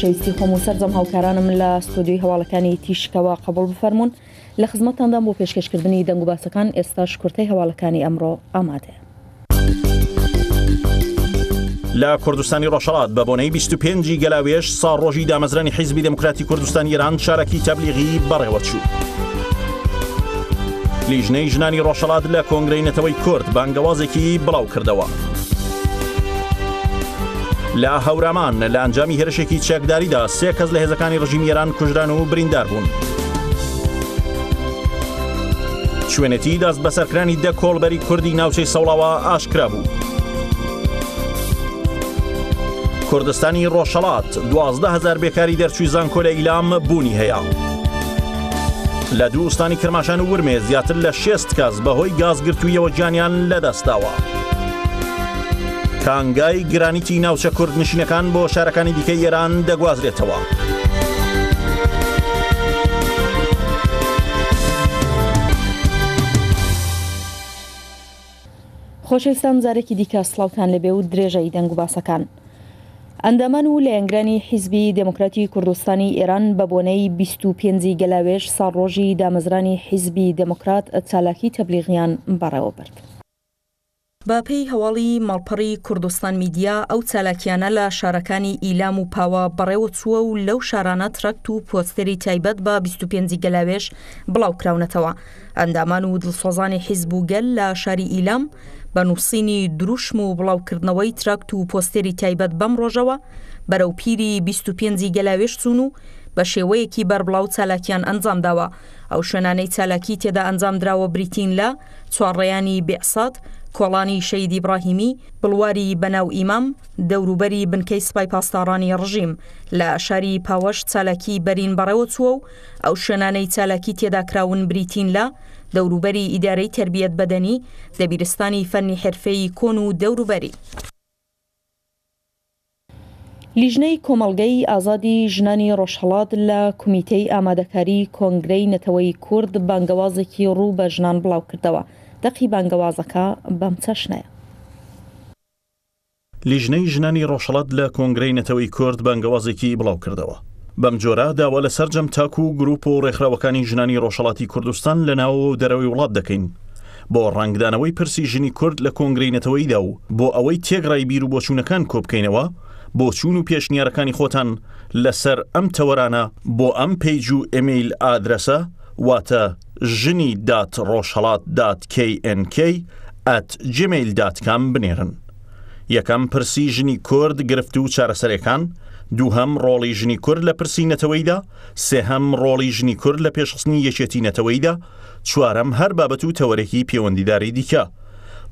خۆشەویستی خۆم و سەرزەم هاوکارانم لە سودیوی هەواڵەکانی تیشکەوە قبول بفەرمونون لە خزمەتاندام بۆ پێشکەشکردنی دەنگ و باسەکان ئێستاش کورتەی هەواڵەکانی ئەمڕۆ ئامادە. لە کوردستانی ڕۆژەڵات بە بۆنەی 25 گەلاوێش سا ڕۆژی دامەزرانی حیزبی دموکراتی کوردستانی ئێران شارەکی تەبلیغی بەڕێوەچوو. لیژنەی ژنانی ڕۆژەڵات لە کۆنگرەی نەتەوەی کورد بانگەوازێکی بڵاو کردەوە. لە هەورامان لە ئەنجامی هێرشێکی چەکداریدا سێ کەس لە هێزەکانی ڕژیم ئێران کوژران و بریندار بوون. شوێنەتی دەست بەسەرکرانی دە کۆڵبەری کوردی ناوچەی سەوڵاوە ئاشکرا بوو. کوردستانی ڕۆژەڵات 12هزار بێکاری دەرچوی زانکۆلە ئیلام بوونی هەیە. لە دووستانی کرماشان و ورمێ زیاتر لە شێست کەس بەهۆی گازگرتوویەوە گیانیان لەدەستاوە. تانگای گرانیتی ناوچە کوردنشینەکان بۆ شارەکانی دیکە ئێران دەگوازرێتەوە. خۆشەویستان جارێکی دیکە سلااوان لەبێ و درێژایی دەنگ و باسەکان. ئەندەمان و لە ئەنگرانی حیزبی دموکراتی کوردستانی ئێران بە بۆنەی 25 گەلاوێش ساڕۆژی دامەزرانی حیزبی دموکرات چالاکی تەبلیغیان بەڕێوە برد. باپەی هەواڵی ماڵپەڕی کوردستان میدیا ئەو چالاکیانە لە شارەکانی ئیلام و پاوە بەڕێوە چووە و لەو شارانە ترەکت و پۆستێری تایبەت بە 25 گەلاوێش بڵاوکراونەتەوە ئەندامان و دڵسۆزانی حیزب و گەل لە شاری ئیلام بە نووسینی دروشم و بڵاوکردنەوەی ترەکت و پۆستێری تایبەت بەم ڕۆژەوە بەرەو پیری 25 گەلاوێش چوون و بە شێوەیەکی بربڵاو چالاکیان ئەنجامداوە ئەو شوێنانەی چالاکی تێدا ئەنجام درراوە بریتین لە چوارڕێیانی بێسات کۆڵانی شەیدی براهیمی بڵواری بەناو ئیمام دەوروبەری بنکەی سپای پاسدارانی ڕژیم لە شاری پاوەش چالەکی بەرین بەڕێوە چووە و ئەو شوێنانەی چالەکی تێداکراون بریتین لە دەوروبەری ئیدارەی تربیەت بەدەنی دەبیرستانی فەرنی حرفەی کۆن و دەوروبەری. لیژنەی کۆمەلگەی ئازادی ژنانی ڕۆژهڵات لە کومیتەی ئامادەکاری کۆنگرەی نەتەوەی کورد بانگەوازێکی ڕوو بە ژنان بڵاو کردەوە. دەقی بانگەوازەکە بەم چەشنەیە. لیژنەی ژنانی ڕۆژەڵەت لە کۆنگرەی نەتەوەی کورد بەنگەوازێکی بڵاو کردەوە. بەم جۆرە داوا لە سرجەم تاک و گرروپ و ڕێکخراوەکانی ژنانی ڕۆژەڵاتی کوردستان لە ناو دەرەوەی وڵات دەکەین بۆ ڕنگدانەوەی پرسی ژنی کورد لە کۆنگرینەتەوەیدا و بۆ ئەوەی تێگرای بیر و بۆچوونەکان کۆبکەینەوە بۆ چوون و پێشنیارەکانی خۆتان لەسەر ئەم تەوەرانە بۆ ئەم پیج و ئەمیل ئادرسە واتە ژنی دات ڕۆژهڵات دات KNK ئەت جمیل داتکان بنێرن. یەکەم پرسی ژنی کورد گرفت و چارەسەرەکان، دووهم ڕۆڵی ژنی کورد لە پرسیینەتەوەیدا، سێهم ڕۆڵی ژنی کورد لە پێشخستنی یەکێتینەتەوەیدا، چوارم هەر بابەت و تەوەرەی پەیوەندیداری دیکە.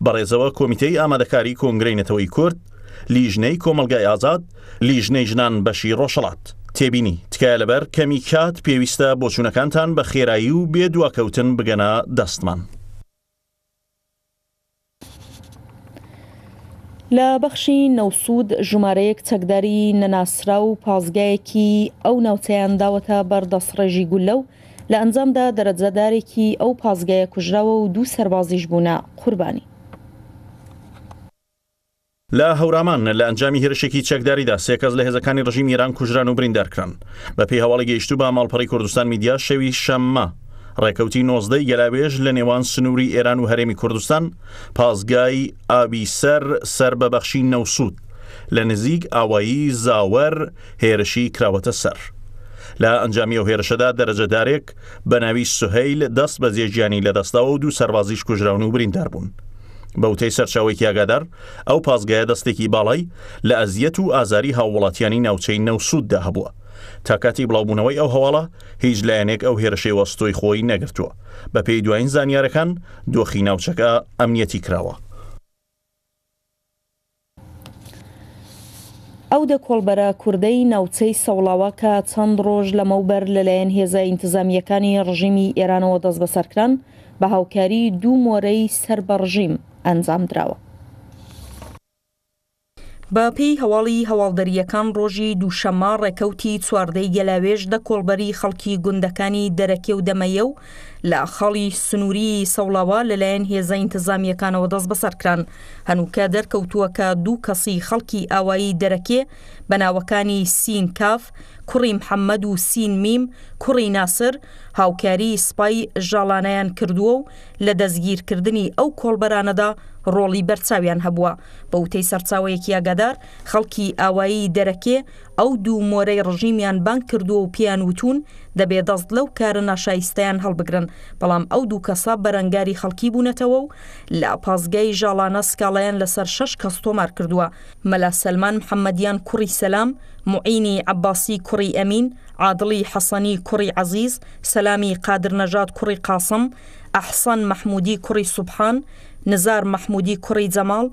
بەڕێزەوە کۆمیتەی ئامادەکاری کۆنگرینەتەوەی کورد، لیژنەی کۆمەلگای ئازاد، لیژنەی ژنان بەشی ڕۆژەڵات. تێبینی تکایە لەبەر کەمی کات پێویستە بۆچوونەکانتان بە خێرایی و بێ دواکەوتن بگەنە دەستمان. لە بەخشی نەوسود ژمارەیەک چەکداری نەناسرا و پازگایەکی ئەو ناوچەیان داوەتە بەردەسڕێژی گولە و لە ئەنجامدا دەرەجەدارێکی ئەو پازگایە کوژراوە و دوو سەربازیش بوونا قوربانی. لە هەورامان لە ئەنجامی هێرشێکی چەکداریدا سێکەس لە هێزەکانی ڕژیم ئێران کوژران و بریندارکران بە پێی هەواڵی گەیشتو بە ماڵپەڕی کوردستان میدیا شەوی شەممە ڕێکەوتی نۆزدەی گەلاوێژ لە نێوان سنووری ئێران و هەرێمی کوردستان پازگای ئابی سەر سەر بەبەخشی نەوسود لە نزیک ئاوایی زاوەر هێرشی کراوەتە سەر. لە ئەنجامی و هێرشەدا دەرەجەدارێک بە ناوی سوهیل دەست بە زێژیانی لەدەستەوە و دوو سەربازیش کوژراون و بریندار بوون. بەوتەی سەرچاوێکی ئاگادار ئەو پازگایە دەستێکی باڵای لە ئەزیەت و ئازاری هاوڵاتیانی ناوچەی نەوسوددا هەبووە تاکاتی بڵاوبوونەوەی ئەو هەواڵە هیچ لایەنێک ئەو هێرشێوەستۆی خۆی نەگرتووە بە پێی دوایین زانیارەکان دۆخی ناوچەکە ئەمنیەتی کراوە. ئەو دە کۆلبەرە کوردەی ناوچەی سەوڵاوە کە چەند ڕۆژ لەمەوبەر لەلایەن هێزای ئینتزامیەکانی ڕژیمی ئێرانەوە دەست بەسەرکران بە هاوکاری دوو مۆرەی سەر بەڕژیم ئەنجام درراوە. باپی هەواڵی هەواڵدەریەکان ڕۆژی دووشەما ڕێکەوتی چواردەی گەلاوێژ دە کۆڵبەری خەڵکی گوندەکانی دەرەکێ و دەمەیە و لە خەڵی سنووری سەوڵاوە لەلایەن هێزە ئینتزامیەکانەوە دەست بەسەرکران هەنووکە دەرکەوتووە کە دوو کەسی خەڵکی ئاوایی دەرەکێ بە ناوەکانی سین کاف کوڕی محەممەد و سین میم کوڕی ناسر هاوکاری سپای ژاڵانەیان کردووە و لە دەستگیرکردنی ئەو کۆلبەرانەدا ڕۆڵی بەرچاویان هەبووە بە وتەی سەرچاوەیەکی ئاگادار خەڵکی ئاوایی دەرەکێ ئەو دوو مۆرەی ڕژیمیان بانک کردووە و پیان وتون دەبێ دەست لەو کارە ناشایستیان هەڵبگرن بەڵام ئەو دوو کەسا بەرەنگاری خەڵکی بوونەتەوە و لە پازگای ژاڵانە سکاڵیان لەسەر شش کەس تۆمار کردووە مەلا سلمان محەممەدیان کوڕی سەسلام معینی عباسی کوڕی ئەمین عادلي حصني كري عزيز سلامي قادر نجات كري قاسم أحسن محمودي كري سبحان نزار محمودي كري زمال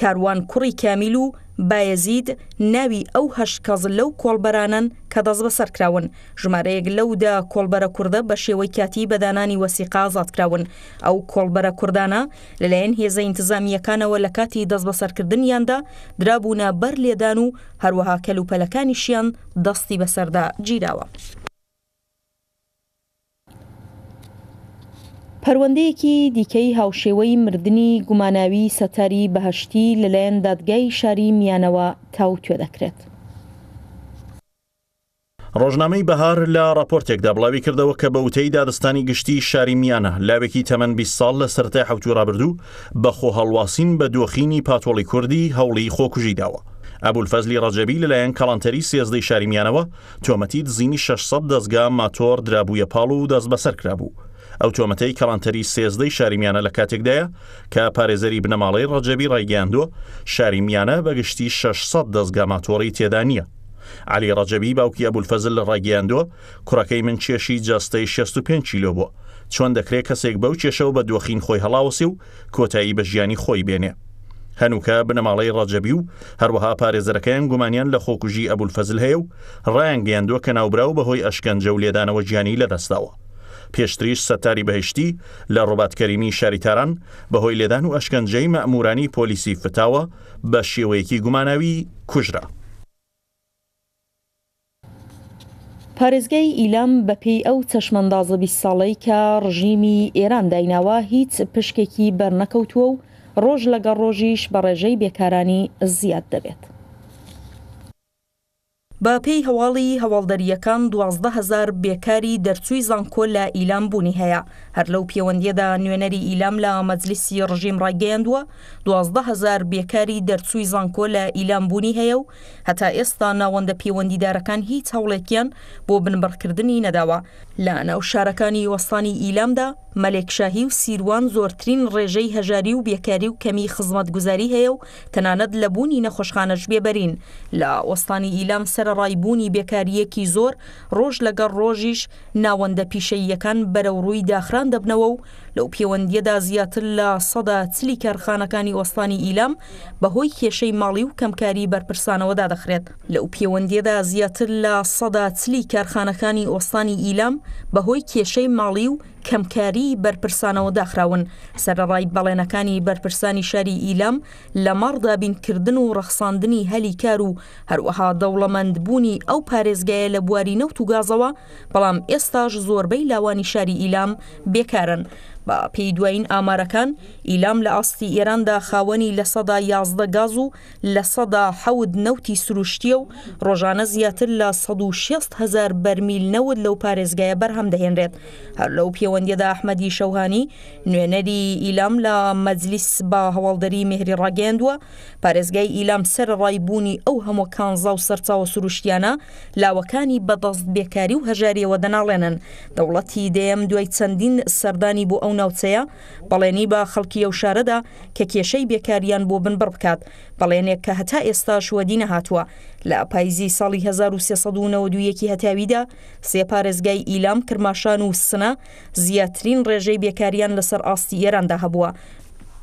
کاروان کوڕی کامیل و بایەزید ناوی ئەو هەش کەز لەو کۆڵبەرانن کە دەست بەسەرکراون ژمارەیەک لەودا کۆلبەرە کووردە بە شێوەی کاتی بەدانانی وەسیقازاتکراون ئەو کۆلبەرە کوردانە لەلایەن هێزە ئینتزامیەکانەوە لە کاتی دەست بەسەرکردنیاندا درابوونا بەر لێدان و هەروەها کەلوپەلەکانیشیان دەستی بەسەردا گیراوە. پەروەندەیەکی دیکەی هاوشێوەی مردنی گوماناوی سەتاری بەهشتی لەلایەن دادگای شاری میانەوە تاوتێ دەکرێت. ڕۆژنامەی بەهار لە راپۆرتێکدا بڵاوی کردەوە کە بە وتەی دادستانی گشتی شاری میانە لاوێکی تەمەەن 20 ساڵ لە سەرای حوتو رابرردوو بە خۆ هەڵواسین بە دۆخینی پاتۆڵی کوردی هەوڵی خۆکوژی داوە. ئەبولفەزلی ڕەجەبی لەلایەن کاڵانتەری سێزدەی شاریمیانەوە تۆمەتی زینی 600 دەستگا ماتۆر درابووە پاڵ و دەست بەسەر کرابوو ئەو تۆمەتەی کەڵانتەری سێزدەی شاریمیانە لە کاتێکدایە کە پارێزەری بنەماڵی ڕەجەبی ڕایگەاندووە شاریمیانە بەگشتی 600 دەستگاماتۆڕی تێدا نییە. علی ڕەجەبی باوکی ئەبولفەزل لە ڕاگەاندووە کوڕەکەی من کێشی جاستەی 65 چیلۆ بووە چۆن دەکرێت کەسێک بەو کێشەوە بە دۆخین خۆی هەڵاوسی و کۆتایی بە ژیانی خۆی بێنێ. هەنووکە بنەماڵەی ڕەجەبی و هەروەها پارێزەرەکەیان گومانیان لە خۆکوژی ئەبولفەزل هەیە و ڕایان گەیاندووە کە ناوبرا و بەهۆی ئەشکەنجە و لێدانەوە گیانی لەدەستاوە. پێشتریش سەتاری بەهشتی لە ڕۆباتکەریمی شاریتاران بەهۆی لێدان و ئەشکەنجەی مەمورانی پۆلیسی فتاوە بە شێوەیەکی گوماناوی کوژرا. پارێزگای ئیلام بەپی ئەو چەشمەندازەبی ساڵەی کە ڕژیمی ئێران دایناوە هیچ پشکێکی بەرنەکەوتووە و ڕۆژ لەگە ڕۆژیش بە ڕێژەی بێکارانی زیاد دەبێت. با پێی هەواڵی هەواڵدەریەکان 12هزار بێکاری دەرچووی زانکۆ لە ئیلام بوونی هەیە هەر لەو پەیوەندیەدا نوێنەری ئیلام لە مەجلیسی ڕژیم ڕاگەیاندووە 12هزار بێکاری دەرچووی زانکۆ لە ئیلام بوونی هەیە و هەتا ئێستا ناوەندە پەیوەندیدارەکان هیچ هەوڵێکیان بۆ بنبڕکردنی نەداوە لە ناو شارەکانی وەستانی ئیلامدا مەلێکشاهی و سیروان زۆرترین ڕێژەی هەژاری و بێکاری و کەمی خزمەت گوزاری هەیە و تەنانەت لە بوونی نەخۆشخانەش بێبەرین لە ئۆستانی ئیلام سەر ڕایبوونی بێکاریەکی زۆر ڕۆژ لەگەڕ ڕۆژیش ناوەندە پیشەیەکان بەرەو ڕووی داخران دەبنەوە و لەو پەیوەندیەدا زیاتر لە سەدا چلی کارخانەکانی ئۆستانی ئیلام بەهۆی کێشەی ماڵی و کەمکاری بەرپرسانەوەدا دەخرێت لەو پەیوەندیەدا زیاتر لە سەدا چلی کارخانەکانی ئۆستانی ئیلام بەهۆی کێشەی ماڵی و کەمکاری ئەنجومنی بەرپرسانەوە داخراون سەرڕای بەڵێنەکانی بەرپرسانی شاری ئیلەم لە مەڕدا بینکردن و ڕەخساندنی هەلی کار و هەروەها دەوڵەمەندبوونی ئەو پارێزگایە لە بواری نەوت و گازەوە بەڵام ئێستاش زۆربەی لاوانی شاری ئیلام بێکارن بە پێی دوایین ئامارەکان ئیلام لە ئاستی ئێراندا خاوەنی لە سەدا یازدە گاز و لە سەدا حەود نەوتی سروشتیە و ڕۆژانە زیاتر لە 1600 هزار بەرمیل نەوت لەو پارێزگایە بەرهەم دەهێنرێت هەر لەو پەیوەندیدا ئەحمەدی شەوهانی نوێنەری ئیلام لە مەجلیس بە هەواڵدەری مهری ڕاگەاندووە پارێزگای ئیلام سەر ڕایبوونی ئەو هەموو کانزا و سەرچاوە سروشتیانە لاوەکانی بەدەست بێکاری و هەژاریەوە دەناڵێنن دەوڵەتی دێم دوای چەندین سەردانی بۆ ئەو ناوچەیە بەڵێنی بە خەڵکی ئەو شارەدا کە کێشەی بێکاریان بۆ بن بڕ بکات بەڵێنێک کە هەتا ئێستا شوەدی نەهاتووە لە ئەپایزی ساڵی 1992 هەتاویدا سێ پارێزگای ئیلام کرماشان و سنە زیاترین ڕێژەی بێکاریان لەسەر ئاستی ئێراندا هەبووە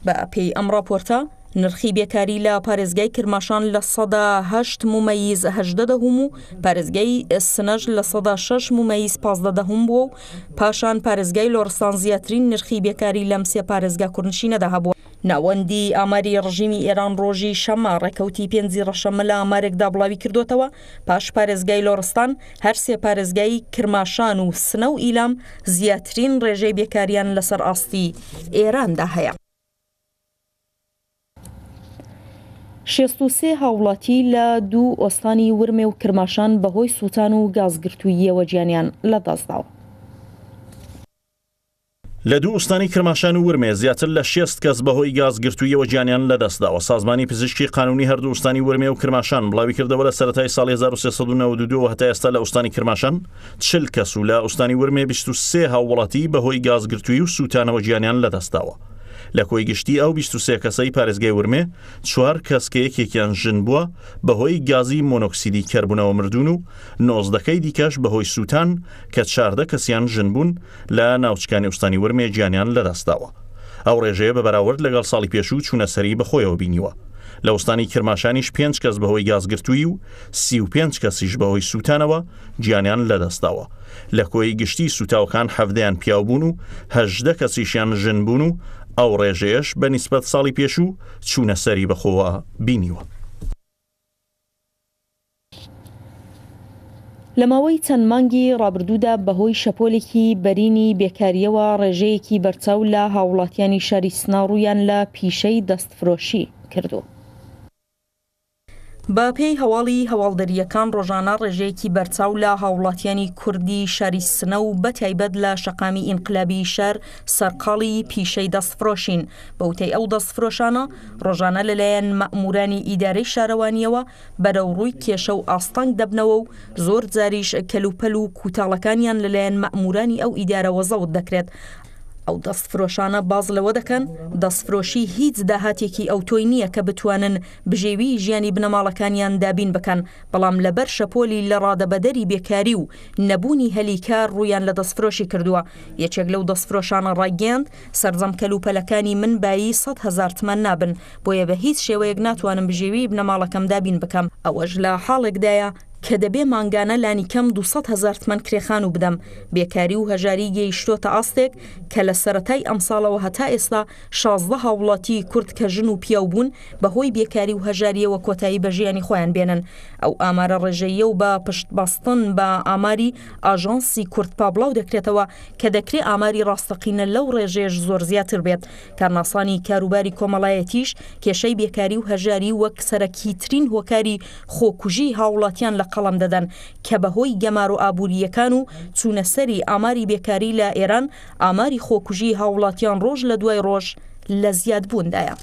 بە پێی ئەم راپۆرتە نرخی بێکاری لە پارێزگای کرماشان لە سەداهشت مومەیز هەدەدەهم و پارێزگای سنەژ لە سەدا شش مومەیز پازدەدەهم بووە و پاشان پارێزگای لۆرسان زیاترین نرخی بێکاری لەم سێ پارێزگا کوردنشینەدا هەبوو ناوەندی ئاماری ڕژیمی ئێران ڕۆژی شەما ڕێکەوتی پێنجی ڕەشەمە لە ئامارێکدا بڵاوی کردوتەوە پاش پارێزگای لۆرستان هەر سێ پارێزگای کرماشان و سنە و ئیلام زیاترین ڕێژەی بێکاریان لەسەر ئاستی ئێراندا هەیە. شێستوسێ هاوڵاتی لە دوو ئۆستانی ورمێ و کرماشان بەهۆی سووتان و گازگرتوویەوە گیانیان لە دەستداوە. لە دوو ئوستانی کرماشان و ورمێ زیاتر لە شێست کەس بەهۆی گازگرتوویەوە گیانیان لەدەستداوە سازمانی پزیشکی قانونی هەردوو ئوستانی ورمێ و کرماشان بڵاوی کردەوە لە سەتای ساڵ 1992 هەتا ئێستا لە ئوستانی کرماشان چل کەس و لە ئوستانی ورمێ 23 هاوڵەتی بەهۆی گازگرتووی و سووتانەوە گیانیان لەدەستداوە. لە کۆی گشتی ئەو 23 کەسەی پارێزگای ورمێ چوار کەسکەیەکێکیان ژن بووە بەهۆی گازی مۆنۆکسیدی کەربوونەوە مردون و نۆزدەکەی دیکەش بەهۆی سووتان کە چاردە کەسیان ژن بوون لە ناوچکانی ئوستانی ورمێ گیانیان لەدەستاوە ئەو ڕێژەیە بە بەراورد لەگەڵ ساڵی پێشوو چوونە سەری بەخۆیەوە بینیوە لە ئوستانی کرماشانیش پێنج کەس بەهۆی گازگرتووی و سی و پێنج کەسیش بەهۆی سووتانەوە گیانیان لەدەستاوە لە کۆی گشتی سوتاوکان هەفتیان پیابوون و هەژدە کەسیشیان ژن بوون و ئەو ڕێژێش بە نیسبەت ساڵی پێشوو چوونە سەری بەخۆوە بینیوە. لە ماوەی چەند مانگی ڕابردوودا بەهۆی شەپۆلێکی بەرینی بێکاریەوە ڕێژەیەکی بەرچاو لە هاوڵاتیانی شاری سناڕوویان لە پیشەی دەستفرۆشی کردو. بە پێی هەواڵی هەواڵدەریەکان ڕۆژانە ڕێژەیەکی بەرچاو لە هاوڵاتیانی کوردی شاری سنە و بەتیبەت لە شەقامی ئینقلابی شەر سەرقاڵی پیشەی دەستفرۆشین بەوتەی ئەو دەستفرۆشانە ڕۆژانە لەلایەن مەمورانی ئیدارەی شارەوانیەوە بەرەوڕووی کێشە و ئاستانگ دەبنەوە و زۆر جاریش کەلوپەل و کوتاڵەکانیان لەلایەن مەمورانی ئەو ئیدارەوە زەوت دەکرێت ئەو دەستفرۆشانە باز لەوە دەکەن دەستفرۆشی هیچ داهاتێکی ئەو تۆی نییە کە بتوانن بژێوی ژیانی بنەماڵەکانیان دابین بکەن بەڵام لەبەر شەپۆلی لە ڕادەبەدەری بێکاری و نەبوونی هەلیکار ڕویان لە دەستفرۆشی کردووە یەکێک لەو دەستفرۆشانە ڕاگەاند سرجەم کەلوپەلەکانی من بایی 100 هزار تمە نابن بۆیە بە هیچ شێوەیەک ناتوانم بژێوی بنەماڵەکەم دابین بکەم ئەوەش لە حاڵێکدایە کە دەبێ مانگانە لانی کەم 200 هزار من کرێخان و بدەم بێکاری و هەژاری گەیشتۆتە ئاستێک کە لە سەتای ئەمساڵەوە هەتا ئێستا 16 هاوڵاتی کورد کە ژن و پیاو بوون بەهۆی بێکاری و هەژاریەوە کۆتایی بە ژیانی خۆیان بێنن ئەو ئامارە ڕێژەیە و بە پشتباستن بە ئاماری ئاژانسی کورت پابلااو دەکرێتەوە کە دەکرێت ئاماری ڕاستەقینە لەو ڕێژێش زۆر زیاتر بێت کارناسانی کاروباری کۆمەڵایەتیش کێشەی بێکاری و هەژاری وەک سەرەکیترین هۆکاری خۆکوژی هاوڵاتیان لە قەڵم دەدەن کە بەهۆی گەمار و ئابوووریەکان و چوونەسەری ئاماری بێکاری لە ئێران ئاماری خۆکوژی هاوڵاتیان ڕۆژ لە دوای ڕۆژ لە زیاد بووندایە.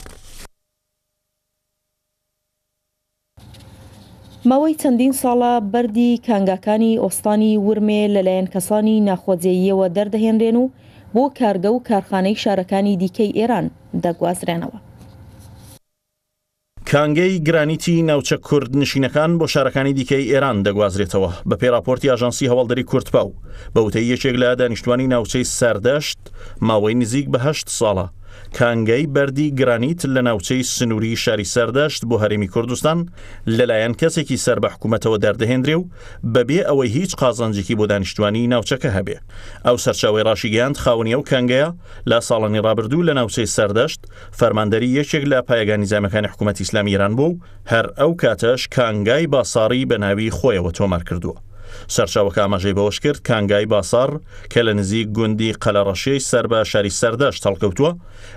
ماوەی چەندین ساڵە بەری کانگاکانی ئۆستانی ورمێ لەلایەن کەسانی ناخۆجێییەوە دەردەهێنرێن و بۆ کارگە و کارخانەی شارەکانی دیکەی ئێران دەگوازرێنەوە. کانگەی گرانیتی ناوچە کورد نشینەکان بۆ شارەکانی دیکەی ئێران دەگوازرێتەوە بە پێراپۆرتی ئاژانسی هەواڵدەری کورتپاو بەوتەی یەکێک لە دانیشتوانی ناوچەی سەردەشت ماوەی نزیک بەهشت ساڵە کانگەی بەردی گرانیت لە ناوچەی سنووری شاری سەردەشت بۆ هەرمی کوردستان لەلایەن کەسێکی سەر بە حکوومەتەوە دەردەهێنرێ و بەبێ ئەوەی هیچ قازانجێکی بۆ دانیشتوانی ناوچەکە هەبێ ئەو سەرچاوی ڕاشیگەاند خاونیە و کەنگەیە لە ساڵانی ڕابردوو لە ناوچەی سەردەشت فەرماندەری یەکێک لە پایگانی زامەکانی حکوومەت ئسلامی ایران بوو هەر ئەو کاتەش کانگای باساڕی بە ناوی خۆیەوە تۆمار کردووە سەرچاوە کامەژەی بەوەش کرد کانگای باسار کە لە نزیک گوندی قەلەڕەشەی سەر بە شاری سەردەش تەڵکەوتووە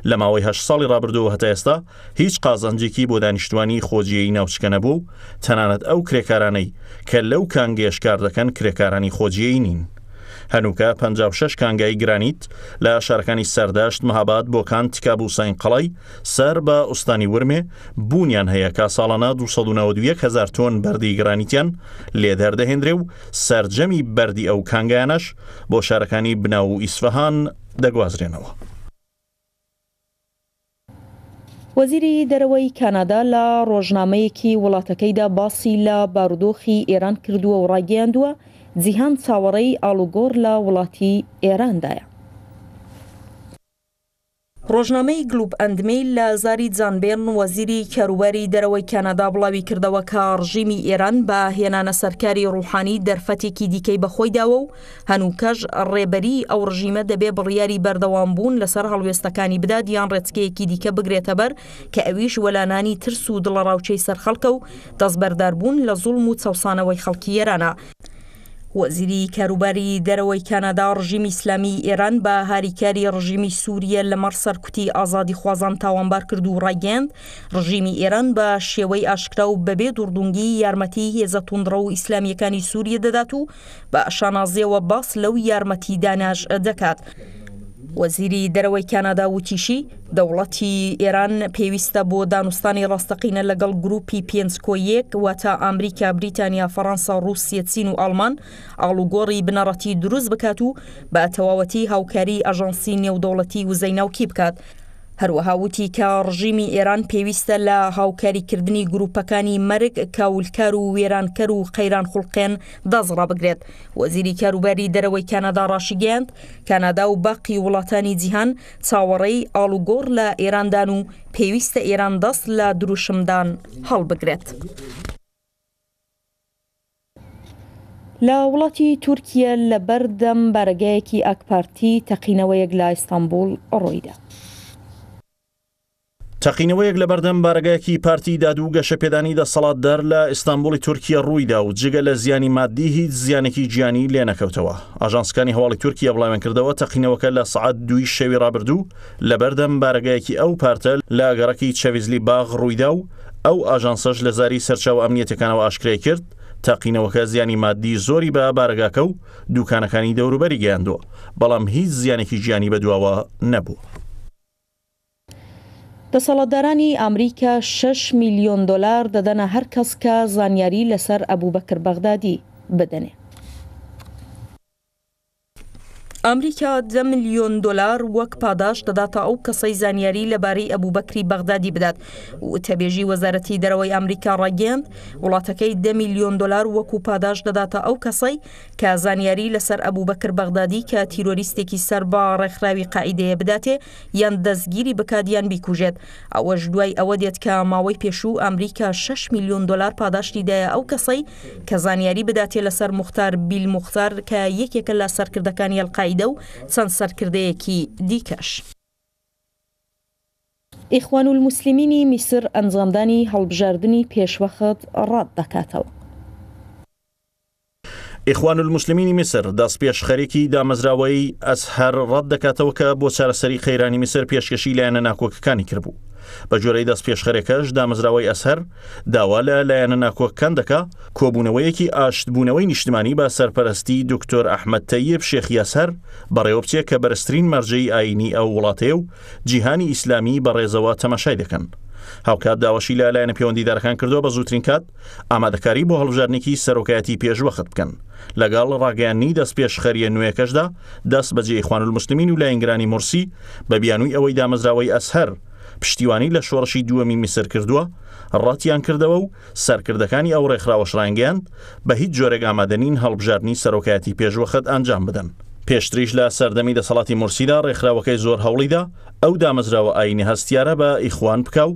لە ماوەی هە ساڵی ڕابردووە هەتا ئێستا هیچ قازانجێکی بۆ دانیشتوانی خۆجیی ناوچکە نەبوو تەنانەت ئەو کرێکارانەی کە لەو کانگێش کار دەکەن کرێکارانی خۆجیی نین. هەنووکە 56 کانگای گرانیت لە شارەکانی سەرداشت مەهاباد بۆکان تکابوو سین قەڵی سەر بە ئوستانی ورمێ بوونیان هەیە کا ساڵانە 1970هزار تۆن بەردی گرانیتیان لێ دەردەهێنرێ و سرجەمی بەردی ئەو کانگایانەش بۆ شارەکانی بناو و ئیسفەهان دەگوازرێنەوە. وەزیری دەرەوەی کانادا لە ڕۆژنامەیەکی وڵاتەکەیدا باسی لە بارودۆخی ئێران کردووە و ڕاگەیاندووە جیهان چاوەڕێی ئالوگۆر لە وڵاتی ئێراندایە ڕۆژنامەی گلوب ئەندمیل لە زاری جانبێن وەزیری کەروەری دەرەوەی کەنەدا بڵاوی کردەوە کە ڕژیمی ئێران بە هێنانە سەرکاری ڕوحانی دەرفەتێکی دیکەی بەخۆیداوە و هەنووکەش ڕێبەری ئەو ڕژیمە دەبێ بڕیاری بەردەوام بوون لەسەر هەڵوێستەکانی بدات یان ڕێچکەیەکی دیکە بگرێتە بەر کە ئەویش وەلانانی ترس و دڵە ڕاوچەی سەرخەڵکە و دەستبەردار بوون لە زوڵم و چاوسانەوەی خەڵکی ئێرانە وەزیری کاروباری دەرەوەی کەنەدا ڕژیم ئیسلامی ئێران بە هاریکاری ڕژیمی سووریە لە مەرسەر کوتی ئازادی خوازان تاوانبار کرد و ڕاگەند ڕژیمی ئێران بە شێوەی ئاشکرا و بەبێ دوردونگی یارمەتی هێزە تونندڕە و ئیسلامیەکانی سووریە دەدات و بە شانازیەوە باس لەو یارمەتیداناژ دەکات. وەزیری دەرەوەی کانادا وتیشی دەوڵەتی ئێران پێویستە بۆ دانوستانی ڕاستەقینە لەگەڵ گروپی پێنجکۆیەک واتە ئەمریکا بریتانیا فەەنسا رووسە چین و ئالمان ئاڵوگۆڕی بنەڕەتی دروست بکات و بە تەواوەتی هاوکاری ئەژانسی نێودەوڵەتی وزەی ناوکی بکات هەروەها وتی کە ڕژیمی ئێران پێویستە لە هاوکاریکردنی گروپەکانی مەرگ کاولکار و وێرانکەر و قەیران خوڵقێن دەزڕا بگرێت وەزیری کاروباری دەرەوەی کانادا ڕاشیگەاند کانادا و باقی وڵاتانی جیهان چاوەڕێی ئالوگۆر لە ئێراندان و پێویستە ئێران دەست لە دروشمدان هەڵبگرێت. لە وڵاتی تورکیە لە بەردەم بەرگەیەکی ئەکپارتی تەقینەوەیەک لە ئیستانبول ڕۆیدا. تەقینەوەیەک لە بەردەم بارگایەکی پارتی دادوو گەشە پێدانی دەسەڵات دەر لە ئیستانبولی تورکیا ڕوویدا و جگە لە زیانی مادی هیچ زیانێکی گیانی لێ نەکەوتەوە ئاژانسکانی هەواڵی تورکیا بڵاوێن کردەوە تەقینەوەکە لە سعات دوی شەوی رابرردوو لە بەردەم بارگایەکی ئەو پارتەل لە گەڕەکی چەویزلی باغ ڕوویدا و ئەو ئاژانسەش لە زاری سەرچاو ئەمنیەتەکانەوە ئاشکرای کرد تاقینەوەکە زیانی مادی زۆری بە بارگاکە و دوکانەکانی دەوروبەری گەیاندووە بەڵام هیچ زیانێکی گیانی بەدواوە نەبوو. دەسەڵەدارانی ئەمریکا 6 میلیۆن دلار دەدەنە هەر کەس کە زانیاری لەسەر ئەبوو بەکربەغدادی بدەنێ ئەمریکا ده میلیۆن دلار وەک پاداش دەداتە ئەو کەسەی زانیاری لەبارەی ئەبوو بەکری بەغدادی بدات و تەبێژی وەزارەتی دەرەوەی ئەمریکا ڕاگەند وڵاتەکەی ده میلیۆن دلار وەکو پاداش دەداتە ئەو کەسەی کە زانیاری لەسەر ئەبوو بەکر بەغدادی کە تیرۆریستێکی سەر با ڕێکخراوی قائیدەیە بداتێ یان دەستگیری بکادیان بیکوژێت ئەوەش دوای ئەوە دێت کە ماوەی پێشوو ئەمریکا 6 میلیۆن دلار پاداشتیدایە ئەو کەسەی کە زانیاری بداتێ لەسەر مختار بیل مختار کە یەکێکە لە سەرکردەکانی ئەلقاید ئەلقەیدە و چەند سەرکردەیەکی دیکەش. ئیخوان و مسللمینی میسر ئەنجامدانی هەڵبژاردننی پێشوەخت ڕات دەکاتەوە. ئیخوان المسلمینی میسر دەست پێش خەرێکی دامەزراوەی ئەس هەر ڕەت دەکاتەوە کە بۆ چارەسەری خەیرانی میسر پێشکەشی لایەنە ناکۆکەکانی کردبوو بە جۆرەی دەست پێشخەرێکەش دامەزراوەی ئەسەر داوا لە لایەنە ناکۆکەن دەکا کۆبوونەوەیەکی ئاشتبوونەوەی نیشتمانی بە سەرپەرستی دکتۆر ئەحمد تەیب شێخی ئەسەر بەڕێوبچێک کە بەرزترین مەرجەی ئاینی ئەو وڵاتێ و جیهانی ئیسلامی بەڕێزەوە تەماشای دەکەن. هاوکات داوەشی لە لایەنە پەیوەندیدارەکان کردو بە زووترین کات ئامادەکاری بۆ هەڵژارنێکی سەرۆکایەتی پێشوەخت بکەن لەگەڵ ڕاگەیاننی دەست پێش خەریە نوێکەشدا دەست بەجێی خوان المسلمین و لایەنگرانی مرسی بە بیانووی ئەوەی دامەزراوەی ئەسهر پشتیوانی لە شۆڕشی دووەمی میسر کردووە ڕاتیان کردەوە و سەرکردەکانی ئەو ڕێکخراوەشرانگەیان بە هیچ جۆرەگ ئامادەنین هەڵبژارنی سەرۆکایەتی پێشوەخت ئەنجام بدەن پێشتریش لە سەردەمی دەسەڵاتی مرسیدا ڕێکخراوەکەی زۆر هەوڵیدا ئەو دامەزراوە ئاینی هەستیارە بە ئیخوان بکەو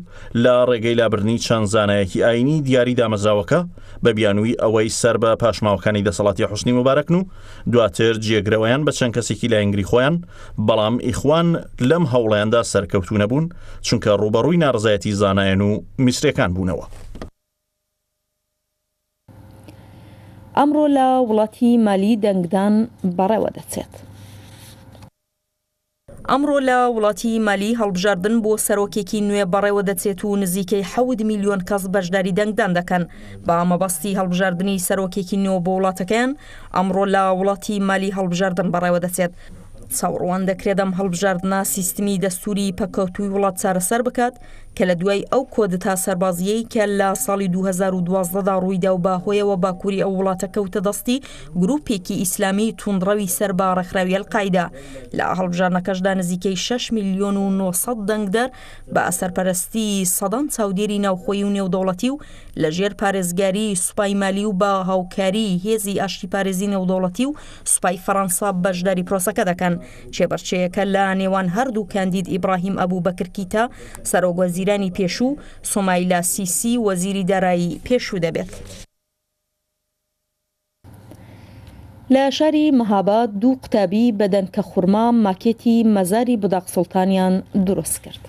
لە ڕێگەی لابرنی چەند زانایەکی ئاینی دیاری دامەزراوەکە بە بیانووی ئەوەی سەر بە پاشماوەکانی دەسەڵاتی حوسنی مبارەکن و دواتر جێگرەوەیان بە چەند کەسێکی لە ئەنگری خۆیان بەڵام ئیخوان لەم هەوڵیاندا سەرکەوتو نەبوون چونکە ڕوبەڕووی نارزایەتی زانایەن و میسرەکان بوونەوە. ئەمڕۆ لە وڵاتی مالی دەنگدان بەڕێوە دەچێت. ئەمڕۆ لە وڵاتی مالی هەڵبژاردن بۆ سەرۆکێکی نوێ بەڕێوە دەچێت و نزیکەی حەود میلیۆن کەس بەشداری دەنگدان دەکەن بە ئەمەبەستی هەڵبژاردننی سەرۆکێکی نوێ بۆ وڵاتەکەیان ئەمڕۆ لە وڵاتی مالی هەڵبژاردن بەڕێوە دەچێت. چاوەڕوان دەکرێتم هەڵبژاردنا سیستمی دەستوری پەکەوتوی وڵات چارەسەر بکات کە لە دوای ئەو کۆدتا سەربازیەی کە لە ساڵی 2012دا ڕوویدا و باهۆیەوە باکووری ئەو وڵاتە کەوتە دەستی گرروپێکی ئیسلامی تونندڕەوی سەر با ڕخراویل قایدا لە هەڵبژانەکەشدا نزیکەی 6 میلیۆن و 900 دەنگدەر بە ئەسەرپەرستی سەدان چاودێری ناوخۆی و نێودەوڵەتی و لە ژێر پارێزگاری سوپای مالی و با هاوکاری هێزی ئاشتی پارێزی نێودەوڵەتی و سوپای فەەنسا بەشداری پرۆسەکە دەکەن چێبەرچەیەەکە لە نێوان هەردوو کاندید ئیبراهیم ئەبوو بەکرکیتا سەرۆگوەزیر وەزیرانی پێشوو سۆمایلا سیسی وەزیری دارایی پێشوو دەبێت. لە شاری مەهاباد دوو قوتابی بەدەنکە خوورما ماکێتی مەزاری بداق سڵتانیان دروست کرد.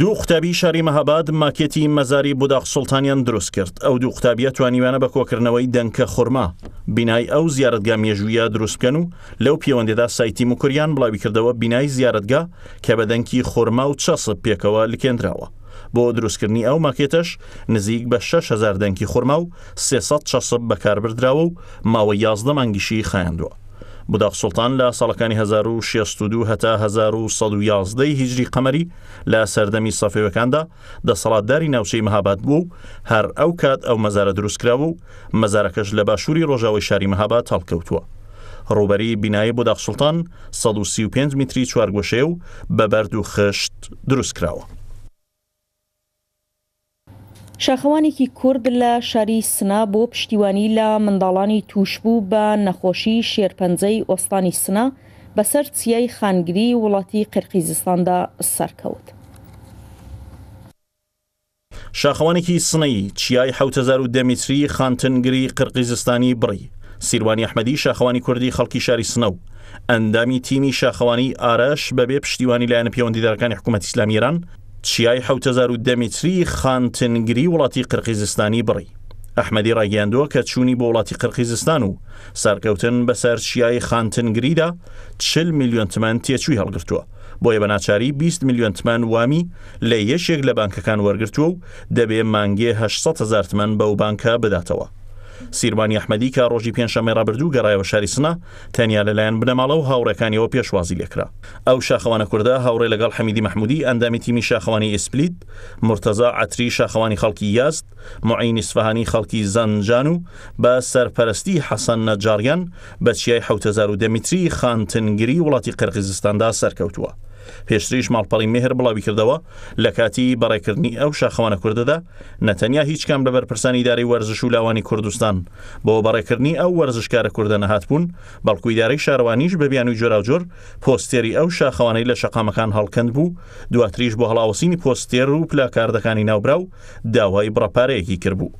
دوو قوتابی شاری مەهاباد ماکێتی مەزاری بوداق سلتانیان دروست کرد ئەو دوو قوتابیە توانیوانە بە کۆکردنەوەی دەنکە خورما بینای ئەو زیارتگا مێژویە دروستکەن و لەو پەیوەندێدا سایتی مکوریان بڵاوی کردەوە بینای زیارتگا کە بە دەنکی خورما و چاسب پێکەوە لکێنراوە بۆ دروستکردنی ئەو ماکێتەش نزیک بە 6 هزار دەنکی خورما و 300 چاسب بەکاربدراوە و ماوە یازدە مانگیشی خایاندووە بوداق سلتان لە ساڵەکانی 1962 هەتا 1970 هیجری قەمەری لە سەردەمی سەفێوەکاندا دەسەڵاتداری ناوچەی مەهاباد بوو هەر ئەو کات ئەو مەزارە دروستکرا و مەزارەکەش لە باشووری ڕۆژاوی شاری مەهاباد هەڵکەوتووە. ڕوبەری بینایی بۆ داخسوڵتان 135 میتری چوارگۆشێ و بە بەرد و خشت دروستکراوە. شاخەوانێکی کورد لە شاری سنا بۆ پشتیوانی لە منداڵانی توشبوو بە نەخۆشی شێرپەنجەی ئۆستانی سنا بەسەر چیای خانگری وڵاتی قرقیزستاندا سەرکەوت. شاخەوانێکی سنەی چیای 1000 دەمیتری خانتنگری قرقیزستانی بڕی سیروانی ئەحمەدی شاخەوانی کوردی خەڵکی شاری سنە و ئەندامی تیمی شاخەوانی ئاراش بەبێ پشتیوانی لایەنە پەیوەندیدارەکانی حکوومەت ئسلامیران چیای حوتزار و دەمیتری خانتنگری وڵاتی قرقیزستانی بڕی ئەحمەدی ڕاگەاندووە کە چوونی بۆ وڵاتی قرقیزستان و سەرکەوتن بەسەر چیای خانتنگریدا چل میلیۆن تمان تێچووی هەڵگرتووە بۆیە بە ناچاری 20 میلیۆن تمان وامی لە یەشێک لە بانکەکان وەرگرتووە و دەبێ مانگێ 600 هزار تمان بەو بانکە بداتەوە سیربانی ئەحمەدی کە ڕۆژی پێنجشەمە ڕابردوو گەڕایەوە شاری سنە تەنیا لەلایەن بنەماڵە و هاوڕەکانیەوە پێشوازی لێکرا ئەو شاخەوانە کووردا هاوڕێ لەگەڵ حەمیدی مححمودی ئەندامی تیمی شاخوانی ئسپلیت مرتەزا ئەتری شاخەوانی خەڵکی یاست معینی سفهانی خەڵکی زەنجان و بە سەرپەرستی حەسەن نەجاریان بە چیای حوتەزار و دەمیتری خانتنگری وڵاتی قرقزستاندا سەرکەوتووە. پێشتریش ماڵپەڕی مێهر بڵاوی کردەوە لە کاتی بەڕێکردنی ئەو شاخەوانە کوردەدا نەتەنیا هیچ کام لە بەرپرسانی داری وەرزش و لاوانی کوردستان بۆ بەڕێکردنی ئەو وەرزشکارە کووردە نەهات بوون بەڵکویدارەی شاروانیش بەبیان و جۆراوجۆر پۆستێری ئەو شاخەوانەی لە شقامەکان هەڵکەند بوو دواتریش بۆ هەڵاوسینی پۆستێر و پلاکاردەکانی ناوبرا و داوای بڕپارەیەکی کردبوو.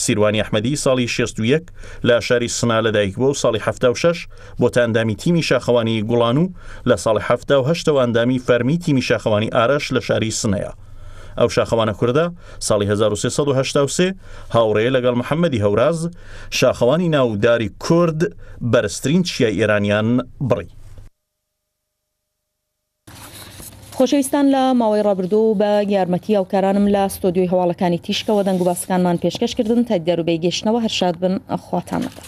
سیروانی ئەحمەدی ساڵی 61 لە شاری سنا لەدایک بۆ و ساڵی 76 بۆ تاندامی تیمی شاخەوانی گوڵان و لە ساڵی 1970 ئەندامی فەرمی تیمی شاخەوانی ئارەش لە شاری سنەیە. ئەو شاخەوانە کووردا ساڵی 1970 هاوڕێ لەگەڵ محەممەدی هەوراز شاخەوانی ناوداری کورد بەرزترین چیای ئێرانیان بڕی. خۆشەویستان لە ماوەی ڕابردو بە یارمەتی ئەوکارانم لە ستۆدیۆی هەواڵەکانی تیشکەوە دەنگ و باسکانمان پێشکەشکردن تا دەروبەی گەشتنەوە هەرشاد بن خواتانەکە.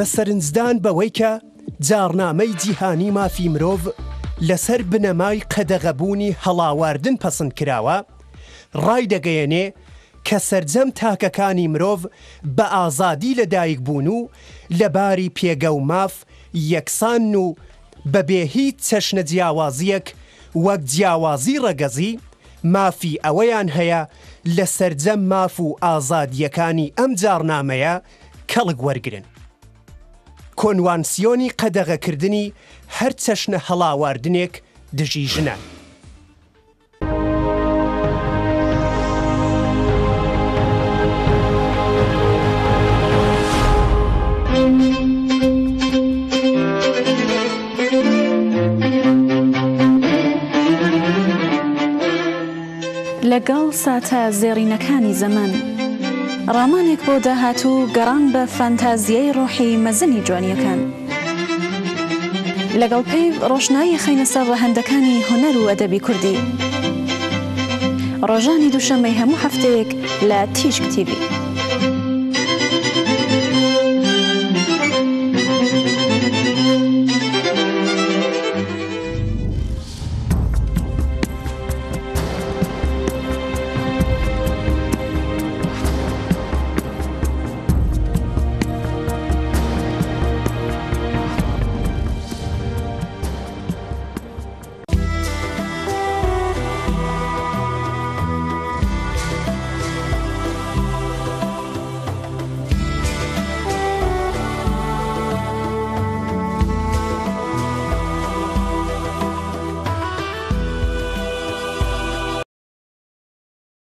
بە سەرنجدان بەوەی کە جارنامەی جیهانی مافی مرۆڤ لەسەر بنەمای قەدەغەبوونی هەڵاواردن پەسەند کراوە، ڕای دەگەیەنێ کە سرجەم تاکەکانی مرۆڤ بە ئازادی لەدایک بوون و لەباری پێگە و ماف یەکسان و بەبێ هیچ چەشنە جیاوازیەک وەک جیاوازی ڕەگەزی مافی ئەوەیان هەیە لە سرجەم ماف و ئازادیەکانی ئەم جارنامەیە کەڵک وەرگن. کۆنوانسیۆنی قەدەغەکردنی هەر چەشنە هەڵاواردنێک دژی ژنە. لەگەڵ ساتە زێڕینەکانی زەمان. ڕامانێک بۆ داهاتوو گەڕان بە فەنتازیەی ڕۆحی مەزنی جوانیەکان. لەگەڵ پێی ڕۆژنایی خەینە سەر ڕەهندەکانی هوەر و ئەدەبی کوردی. ڕۆژانی دووشەمەی هەموو هەفتەیەک لە تیشک تیبی.